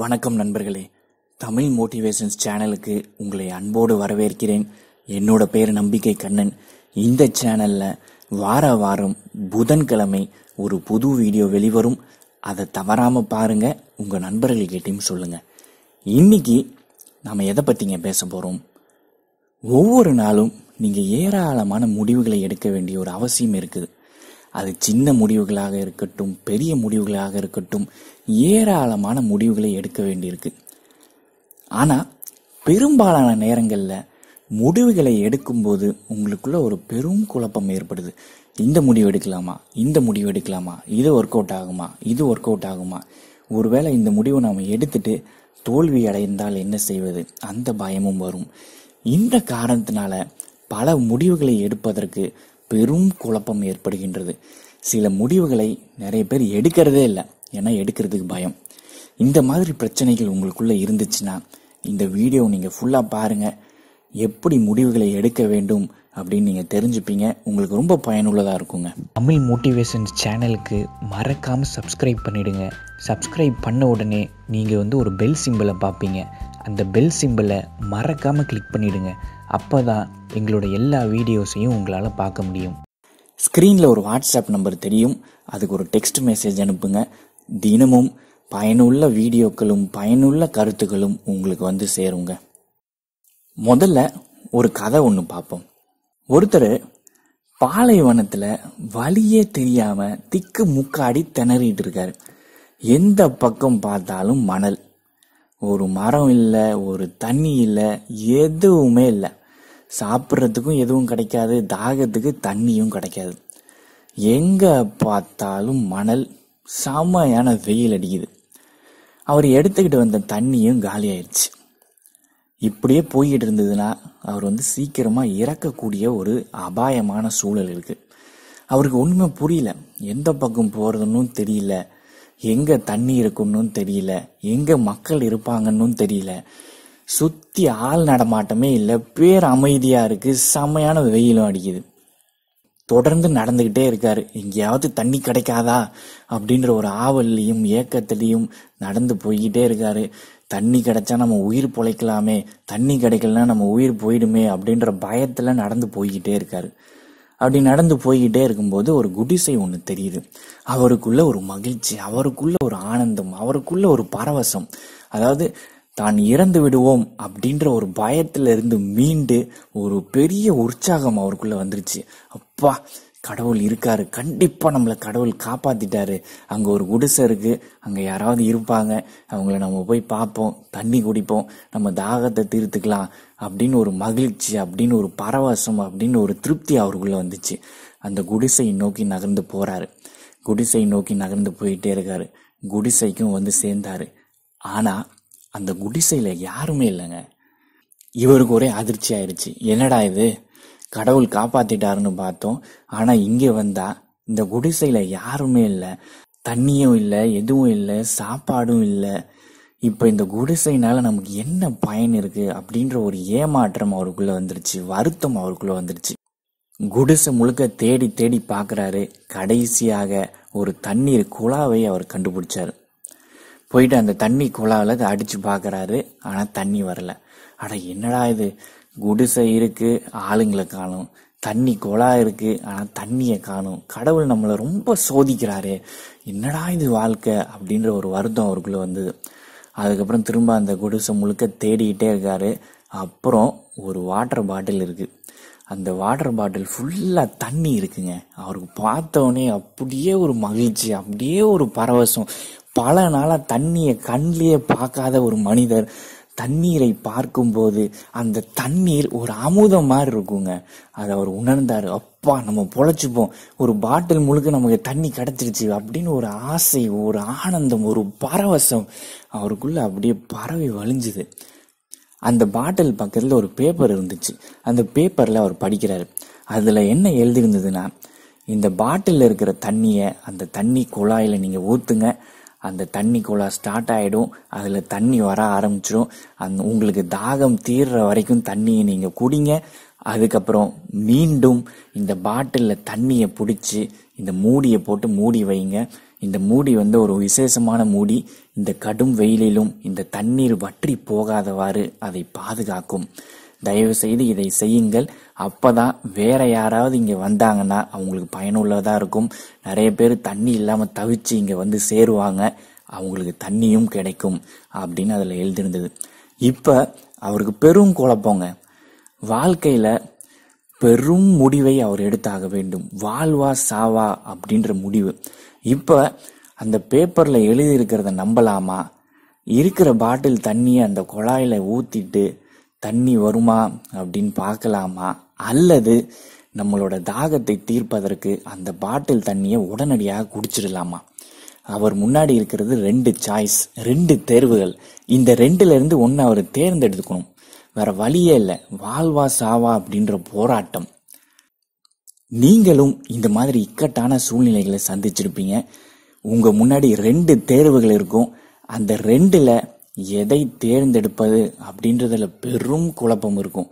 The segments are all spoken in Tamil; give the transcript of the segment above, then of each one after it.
வணக்கம் நண்பர்களே தமிழ் மோட்டிவேஷன்ஸ் சேனலுக்கு உங்களை அன்போடு வரவேற்கிறேன் என்னோட பேர் நம்பிக்கை கண்ணன் இந்த சேனலில் வார வாரம் புதன்கிழமை ஒரு புது வீடியோ வெளிவரும் அதை தவறாமல் பாருங்கள் உங்கள் நண்பர்கள்கிட்டையும் சொல்லுங்கள் இன்னைக்கு நாம் எதை பற்றிங்க பேச போகிறோம் ஒவ்வொரு நாளும் நீங்கள் ஏராளமான முடிவுகளை எடுக்க வேண்டிய ஒரு அவசியம் இருக்குது அது சின்ன முடிவுகளாக இருக்கட்டும் பெரிய முடிவுகளாக இருக்கட்டும் ஏராளமான முடிவுகளை எடுக்க வேண்டியிருக்கு ஆனால் பெரும்பாலான நேரங்களில் முடிவுகளை எடுக்கும்போது உங்களுக்குள்ள ஒரு பெரும் குழப்பம் ஏற்படுது இந்த முடிவு எடுக்கலாமா இந்த முடிவு எடுக்கலாமா இது ஒர்க் அவுட் ஆகுமா இது ஒர்க் அவுட் ஆகுமா ஒருவேளை இந்த முடிவை நாம் எடுத்துட்டு தோல்வி அடைந்தால் என்ன செய்வது அந்த பயமும் வரும் இந்த காரணத்தினால பல முடிவுகளை எடுப்பதற்கு பெரும் குழப்பம் ஏற்படுகின்றது சில முடிவுகளை நிறைய பேர் எடுக்கிறதே இல்லை ஏன்னா எடுக்கிறதுக்கு பயம் இந்த மாதிரி பிரச்சனைகள் உங்களுக்குள்ளே இருந்துச்சுன்னா இந்த வீடியோ நீங்கள் ஃபுல்லாக பாருங்கள் எப்படி முடிவுகளை எடுக்க வேண்டும் அப்படின்னு நீங்கள் தெரிஞ்சுப்பீங்க உங்களுக்கு ரொம்ப பயனுள்ளதாக இருக்குங்க தமிழ் மோட்டிவேஷன் சேனலுக்கு மறக்காமல் சப்ஸ்கிரைப் பண்ணிவிடுங்க சப்ஸ்கிரைப் பண்ண உடனே நீங்கள் வந்து ஒரு பெல் சிம்பிளை பார்ப்பீங்க அந்த பெல் சிம்பிளை மறக்காமல் கிளிக் பண்ணிவிடுங்க அப்போ தான் எங்களோட எல்லா வீடியோஸையும் உங்களால் பார்க்க முடியும் ஸ்க்ரீனில் ஒரு வாட்ஸ்அப் நம்பர் தெரியும் அதுக்கு ஒரு டெக்ஸ்ட் மெசேஜ் அனுப்புங்க தினமும் பயனுள்ள வீடியோக்களும் பயனுள்ள கருத்துக்களும் உங்களுக்கு வந்து சேருங்க முதல்ல ஒரு கதை ஒன்று பார்ப்போம் ஒருத்தர் பாலைவனத்தில் வழியே தெரியாமல் திக்கு முக்காடி திணறிட்டு இருக்காரு எந்த பக்கம் பார்த்தாலும் மணல் ஒரு மரம் இல்லை ஒரு தண்ணி இல்லை எதுவுமே இல்லை சாப்பிட்றதுக்கும் எதுவும் கிடைக்காது தாகத்துக்கு தண்ணியும் கிடைக்காது எங்கே பார்த்தாலும் மணல் செமையான வெயில் அடிக்குது அவர் எடுத்துக்கிட்டு வந்த தண்ணியும் காலி ஆயிடுச்சு இப்படியே போய்கிட்டு இருந்ததுன்னா அவர் வந்து சீக்கிரமாக இறக்கக்கூடிய ஒரு அபாயமான சூழல் இருக்குது அவருக்கு ஒன்றுமே புரியல எந்த பக்கம் போகிறதுன்னு தெரியல எங்கே தண்ணி இருக்கும்னு தெரியல எங்கே மக்கள் இருப்பாங்கன்னு தெரியல சுற்றி ஆள் நடமாட்டமே இல்லை பேர் அமைதியாக இருக்குது செம்மையான வெயிலும் அடிக்குது தொடர்ந்து நடந்துக்கிட்டே இருக்காரு எங்கேயாவது தண்ணி கிடைக்காதா அப்படின்ற ஒரு ஆவல்லையும் ஏக்கத்துலேயும் நடந்து போய்கிட்டே இருக்காரு தண்ணி கிடைச்சா நம்ம உயிர் பொழைக்கலாமே தண்ணி கிடைக்கலன்னா நம்ம உயிர் போயிடுமே அப்படின்ற பயத்தில் நடந்து போய்கிட்டே இருக்காரு அப்படி நடந்து போய்கிட்டே இருக்கும்போது ஒரு குடிசை ஒன்று தெரியுது அவருக்குள்ள ஒரு மகிழ்ச்சி அவருக்குள்ள ஒரு ஆனந்தம் அவருக்குள்ள ஒரு பரவசம் அதாவது தான் இறந்து விடுவோம் அப்படின்ற ஒரு பயத்துல இருந்து மீண்டு ஒரு பெரிய உற்சாகம் அவருக்குள்ள வந்துருச்சு அப்பா கடவுள் இருக்காரு கண்டிப்பா நம்மளை கடவுள் காப்பாத்திட்டாரு அங்க ஒரு குடிசை இருக்கு அங்க யாராவது இருப்பாங்க அவங்கள நம்ம போய் பார்ப்போம் தண்ணி குடிப்போம் நம்ம தாகத்தை தீர்த்துக்கலாம் அப்படின்னு ஒரு மகிழ்ச்சி அப்படின்னு ஒரு பரவசம் அப்படின்னு ஒரு திருப்தி அவருக்குள்ளே வந்துச்சு அந்த குடிசை நோக்கி நகர்ந்து போகிறாரு குடிசை நோக்கி நகர்ந்து போயிட்டே இருக்காரு குடிசைக்கும் வந்து சேர்ந்தார் ஆனால் அந்த குடிசையில் யாருமே இல்லைங்க இவருக்கு ஒரே அதிர்ச்சி ஆயிடுச்சு என்னடா இது கடவுள் காப்பாத்திட்டாருன்னு பார்த்தோம் ஆனால் இங்கே வந்தால் இந்த குடிசையில் யாருமே இல்லை தண்ணியும் இல்லை எதுவும் இல்லை சாப்பாடும் இல்லை இப்போ இந்த குடிசைனால நமக்கு என்ன பயன் இருக்குது அப்படின்ற ஒரு ஏமாற்றம் அவருக்குள்ளே வந்துருச்சு வருத்தம் அவருக்குள்ளே வந்துருச்சு குடிசை முழுக்க தேடி தேடி பார்க்குறாரு கடைசியாக ஒரு தண்ணீர் குழாவை அவர் கண்டுபிடிச்சார் போயிட்டு அந்த தண்ணி குழாவில் அதை அடித்து பார்க்குறாரு ஆனால் தண்ணி வரல ஆனால் என்னடா இது குடிசை இருக்குது ஆளுங்களை காணும் தண்ணி குழா இருக்கு ஆனால் தண்ணியை காணும் கடவுள் நம்மளை ரொம்ப சோதிக்கிறாரு என்னடா இது வாழ்க்கை அப்படின்ற ஒரு வருத்தம் அவருக்குள்ளே வந்தது அதுக்கப்புறம் திரும்ப அந்த குடிசை முழுக்க தேடிக்கிட்டே இருக்காரு அப்புறம் ஒரு வாட்டர் பாட்டில் இருக்குது அந்த வாட்டர் பாட்டில் ஃபுல்லாக தண்ணி இருக்குங்க அவருக்கு பார்த்தோன்னே அப்படியே ஒரு மகிழ்ச்சி அப்படியே ஒரு பரவசம் பல நாளாக தண்ணியை கண்ணிலேயே பார்க்காத ஒரு மனிதர் தண்ணீரை பார்க்கும்போது அந்த தண்ணீர் ஒரு அமுதம் மாதிரி இருக்குங்க அதை அவர் உணர்ந்தார் அப் அப்பா நம்ம பொழைச்சிப்போம் ஒரு பாட்டில் முழுக்க நமக்கு தண்ணி கிடச்சிருச்சு அப்படின்னு ஒரு ஆசை ஒரு ஆனந்தம் ஒரு பரவசம் அவருக்குள்ளே அப்படியே பறவை வலிஞ்சுது அந்த பாட்டில் பக்கத்தில் ஒரு பேப்பர் இருந்துச்சு அந்த பேப்பரில் அவர் படிக்கிறாரு அதில் என்ன எழுதியிருந்ததுன்னா இந்த பாட்டிலில் இருக்கிற தண்ணியை அந்த தண்ணி குழாயில் நீங்கள் ஊற்றுங்க அந்த தண்ணி குழா ஸ்டார்ட் ஆகிடும் அதில் தண்ணி வர ஆரம்பிச்சிடும் அந் உங்களுக்கு தாகம் தீர்ற வரைக்கும் தண்ணியை நீங்கள் குடிங்க அதுக்கப்புறம் மீண்டும் இந்த பாட்டிலில் தண்ணியை பிடிச்சி இந்த மூடியை போட்டு மூடி வைங்க இந்த மூடி வந்து ஒரு விசேஷமான மூடி இந்த கடும் வெயிலிலும் இந்த தண்ணீர் வற்றி போகாதவாறு அதை பாதுகாக்கும் தயவு செய்து இதை செய்யுங்கள் அப்போதான் வேற யாராவது இங்கே வந்தாங்கன்னா அவங்களுக்கு பயனுள்ளதாக இருக்கும் நிறைய பேர் தண்ணி இல்லாமல் தவிச்சு இங்கே வந்து சேருவாங்க அவங்களுக்கு தண்ணியும் கிடைக்கும் அப்படின்னு அதில் எழுதியிருந்தது இப்போ அவருக்கு பெரும் குழப்பங்க வாழ்க்கையில் பெரும் முடிவை அவர் எடுத்தாக வேண்டும் வாழ்வா சாவா அப்படின்ற முடிவு இப்போ அந்த பேப்பரில் எழுதியிருக்கிறத நம்பலாமா இருக்கிற பாட்டில் தண்ணியை அந்த குழாயில் ஊற்றிட்டு தண்ணி வருமா அப்படின்னு பார்க்கலாமா அல்லது நம்மளோட தாகத்தை தீர்ப்பதற்கு அந்த பாட்டில் தண்ணியை உடனடியாக குடிச்சிடலாமா அவர் முன்னாடி இருக்கிறது ரெண்டு சாய்ஸ் ரெண்டு தேர்வுகள் இந்த ரெண்டுலேருந்து ஒன்று அவர் தேர்ந்தெடுத்துக்கணும் வேற வழியே இல்லை வாழ்வா சாவா அப்படின்ற போராட்டம் நீங்களும் இந்த மாதிரி இக்கட்டான சூழ்நிலைகளை சந்திச்சிருப்பீங்க உங்க முன்னாடி ரெண்டு தேர்வுகள் இருக்கும் அந்த ரெண்டுல எதை தேர்ந்தெடுப்பது அப்படின்றதுல பெரும் குழப்பம் இருக்கும்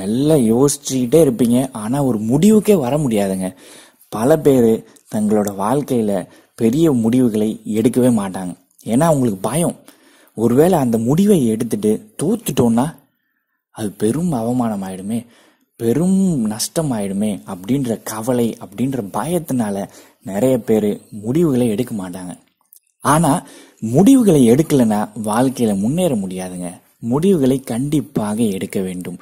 நல்லா யோசிச்சுக்கிட்டே இருப்பீங்க ஆனால் ஒரு முடிவுக்கே வர முடியாதுங்க பல பேர் தங்களோட வாழ்க்கையில் பெரிய முடிவுகளை எடுக்கவே மாட்டாங்க ஏன்னா அவங்களுக்கு பயம் ஒருவேளை அந்த முடிவை எடுத்துட்டு தோத்துட்டோன்னா அது பெரும் அவமானம் ஆயிடுமே பெரும் நஷ்டம் ஆயிடுமே அப்படின்ற கவலை அப்படின்ற பயத்தினால நிறைய பேர் முடிவுகளை எடுக்க மாட்டாங்க ஆனால் முடிவுகளை எடுக்கலைன்னா வாழ்க்கையில் முன்னேற முடியாதுங்க முடிவுகளை கண்டிப்பாக எடுக்க வேண்டும்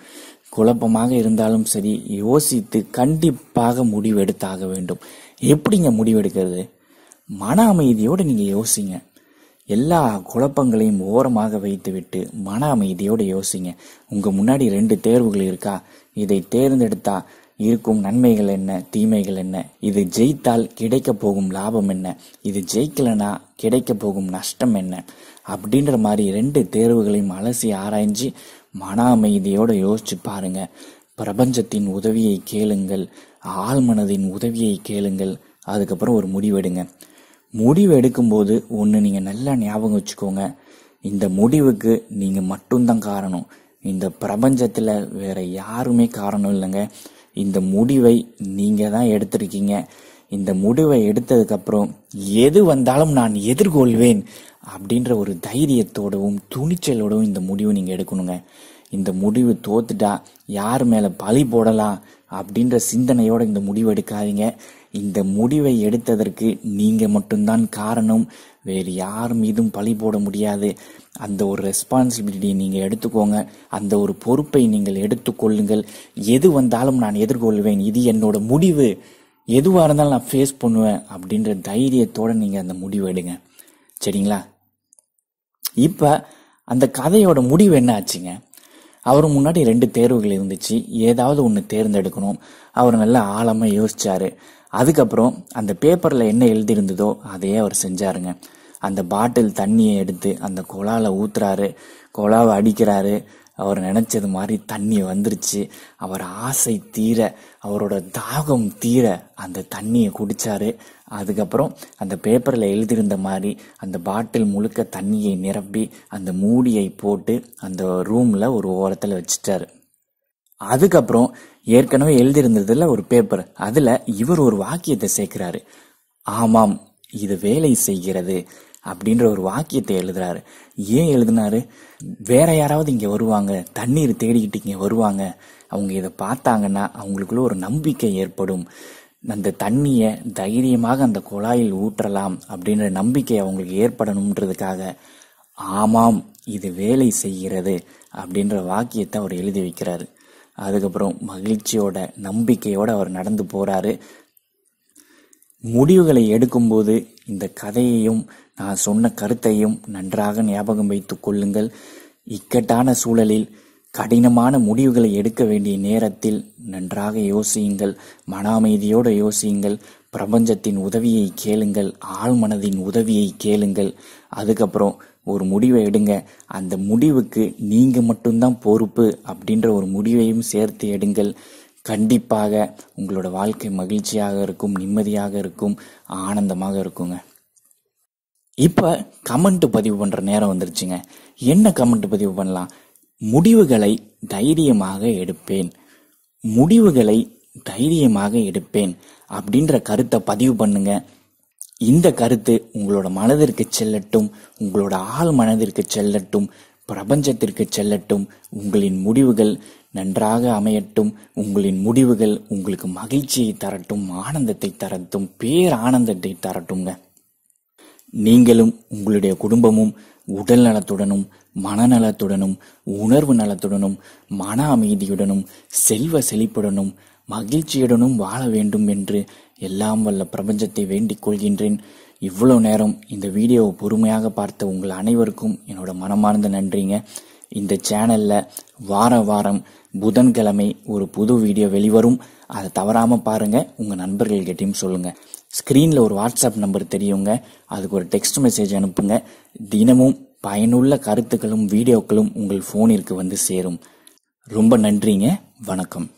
குழப்பமாக இருந்தாலும் சரி யோசித்து கண்டிப்பாக முடிவு எடுத்தாக வேண்டும் எப்படிங்க முடிவெடுக்கிறது மன அமைதியோடு நீங்கள் யோசிங்க எல்லா குழப்பங்களையும் ஓரமாக வைத்துவிட்டு மன அமைதியோடு யோசிங்க உங்கள் முன்னாடி ரெண்டு தேர்வுகள் இருக்கா இதை தேர்ந்தெடுத்தா இருக்கும் நன்மைகள் என்ன தீமைகள் என்ன இது ஜெயித்தால் கிடைக்க போகும் லாபம் என்ன இது ஜெயிக்கலனா கிடைக்க போகும் நஷ்டம் என்ன அப்படின்ற மாதிரி ரெண்டு தேர்வுகளையும் அலசி ஆராய்ஞ்சு மன அமைதியோடு யோசிச்சு பாருங்க பிரபஞ்சத்தின் உதவியை கேளுங்கள் ஆழ்மனதின் உதவியை கேளுங்கள் அதுக்கப்புறம் ஒரு முடிவெடுங்க முடிவு எடுக்கும்போது ஒன்று நீங்கள் நல்லா ஞாபகம் வச்சுக்கோங்க இந்த முடிவுக்கு நீங்கள் மட்டும்தான் காரணம் இந்த பிரபஞ்சத்தில் வேறு யாருமே காரணம் இல்லைங்க இந்த முடிவை நீங்கள் தான் எடுத்திருக்கீங்க இந்த முடிவை எடுத்ததுக்கப்புறம் எது வந்தாலும் நான் எதிர்கொள்வேன் அப்படின்ற ஒரு தைரியத்தோடவும் துணிச்சலோடவும் இந்த முடிவை நீங்கள் எடுக்கணுங்க இந்த முடிவு தோத்துட்டா யார் மேலே பழி போடலாம் அப்படின்ற சிந்தனையோடு இந்த முடிவு எடுக்காதீங்க இந்த முடிவை எடுத்ததற்கு நீங்கள் மட்டும்தான் காரணம் வேறு யார் மீதும் பழி போட முடியாது அந்த ஒரு ரெஸ்பான்சிபிலிட்டியை நீங்கள் எடுத்துக்கோங்க அந்த ஒரு பொறுப்பை நீங்கள் எடுத்துக்கொள்ளுங்கள் எது வந்தாலும் நான் எதிர்கொள்வேன் இது என்னோட முடிவு எதுவாக இருந்தாலும் நான் ஃபேஸ் பண்ணுவேன் அப்படின்ற தைரியத்தோடு நீங்கள் அந்த முடிவு எடுங்க சரிங்களா இப்போ அந்த கதையோட முடிவு என்ன ஆச்சுங்க அவர் முன்னாடி ரெண்டு தேர்வுகள் இருந்துச்சு ஏதாவது ஒன்று தேர்ந்தெடுக்கணும் அவர் நல்லா ஆழமாக யோசிச்சாரு அதுக்கப்புறம் அந்த பேப்பரில் என்ன எழுதியிருந்ததோ அதையே அவர் செஞ்சாருங்க அந்த பாட்டில் தண்ணியை எடுத்து அந்த குழாவில் ஊற்றுறாரு குழாவை அடிக்கிறாரு அவர் நினச்சது மாதிரி தண்ணி வந்துருச்சு அவர் ஆசை தீர அவரோட தாகம் தீர அந்த தண்ணியை குடித்தாரு அதுக்கப்புறம் அந்த பேப்பரில் எழுதியிருந்த மாதிரி அந்த பாட்டில் முழுக்க தண்ணியை நிரப்பி அந்த மூடியை போட்டு அந்த ரூமில் ஒரு ஓரத்தில் வச்சுட்டாரு அதுக்கப்புறம் ஏற்கனவே எழுதியிருந்ததில் ஒரு பேப்பர் அதில் இவர் ஒரு வாக்கியத்தை சேர்க்கிறாரு ஆமாம் இது வேலை செய்கிறது அப்படின்ற ஒரு வாக்கியத்தை எழுதுறாரு ஏன் எழுதினாரு வேற யாராவது இங்கே வருவாங்க தண்ணீர் தேடிக்கிட்டு இங்கே வருவாங்க அவங்க இதை பார்த்தாங்கன்னா அவங்களுக்குள்ள ஒரு நம்பிக்கை ஏற்படும் அந்த தண்ணியை தைரியமாக அந்த குழாயில் ஊற்றலாம் அப்படின்ற நம்பிக்கை அவங்களுக்கு ஏற்படணுன்றதுக்காக ஆமாம் இது வேலை செய்கிறது அப்படின்ற வாக்கியத்தை அவர் எழுதி வைக்கிறாரு அதுக்கப்புறம் மகிழ்ச்சியோட நம்பிக்கையோடு அவர் நடந்து போகிறாரு முடிவுகளை எடுக்கும்போது இந்த கதையையும் நான் சொன்ன கருத்தையும் நன்றாக ஞாபகம் வைத்துக் கொள்ளுங்கள் இக்கட்டான சூழலில் கடினமான முடிவுகளை எடுக்க வேண்டிய நேரத்தில் நன்றாக யோசியுங்கள் மன அமைதியோடு யோசியுங்கள் பிரபஞ்சத்தின் உதவியை கேளுங்கள் ஆழ்மனதின் உதவியை கேளுங்கள் அதுக்கப்புறம் ஒரு முடிவை எடுங்க அந்த முடிவுக்கு நீங்கள் மட்டும்தான் பொறுப்பு அப்படின்ற ஒரு முடிவையும் சேர்த்து எடுங்கள் கண்டிப்பாக உங்களோட வாழ்க்கை மகிழ்ச்சியாக இருக்கும் நிம்மதியாக இருக்கும் ஆனந்தமாக இருக்குங்க இப்போ கமெண்ட் பதிவு பண்ணுற நேரம் வந்துருச்சுங்க என்ன கமெண்ட் பதிவு பண்ணலாம் முடிவுகளை தைரியமாக எடுப்பேன் முடிவுகளை தைரியமாக எடுப்பேன் அப்படின்ற கருத்தை பதிவு பண்ணுங்க இந்த கருத்து உங்களோட மனதிற்கு செல்லட்டும் உங்களோட ஆள் மனதிற்கு செல்லட்டும் பிரபஞ்சத்திற்கு செல்லட்டும் உங்களின் முடிவுகள் நன்றாக அமையட்டும் உங்களின் முடிவுகள் உங்களுக்கு மகிழ்ச்சியை தரட்டும் ஆனந்தத்தை தரட்டும் பேர் ஆனந்தத்தை தரட்டுங்க நீங்களும் உங்களுடைய குடும்பமும் உடல் நலத்துடனும் மனநலத்துடனும் உணர்வு நலத்துடனும் மன அமைதியுடனும் செல்வ செழிப்புடனும் மகிழ்ச்சியுடனும் வாழ வேண்டும் என்று எல்லாம் வல்ல பிரபஞ்சத்தை வேண்டிக் கொள்கின்றேன் இவ்வளோ நேரம் இந்த வீடியோவை பொறுமையாக பார்த்த உங்கள் அனைவருக்கும் என்னோட மனமார்ந்த நன்றிங்க இந்த சேனலில் வார வாரம் புதன்கிழமை ஒரு புது வீடியோ வெளிவரும் அதை தவறாமல் பாருங்கள் உங்கள் நண்பர்கள்கிட்டையும் சொல்லுங்கள் ஸ்க்ரீனில் ஒரு வாட்ஸ்அப் நம்பர் தெரியுங்க அதுக்கு ஒரு டெக்ஸ்ட் மெசேஜ் அனுப்புங்க தினமும் பயனுள்ள கருத்துக்களும் வீடியோக்களும் உங்கள் ஃபோனிற்கு வந்து சேரும் ரொம்ப நன்றிங்க வணக்கம்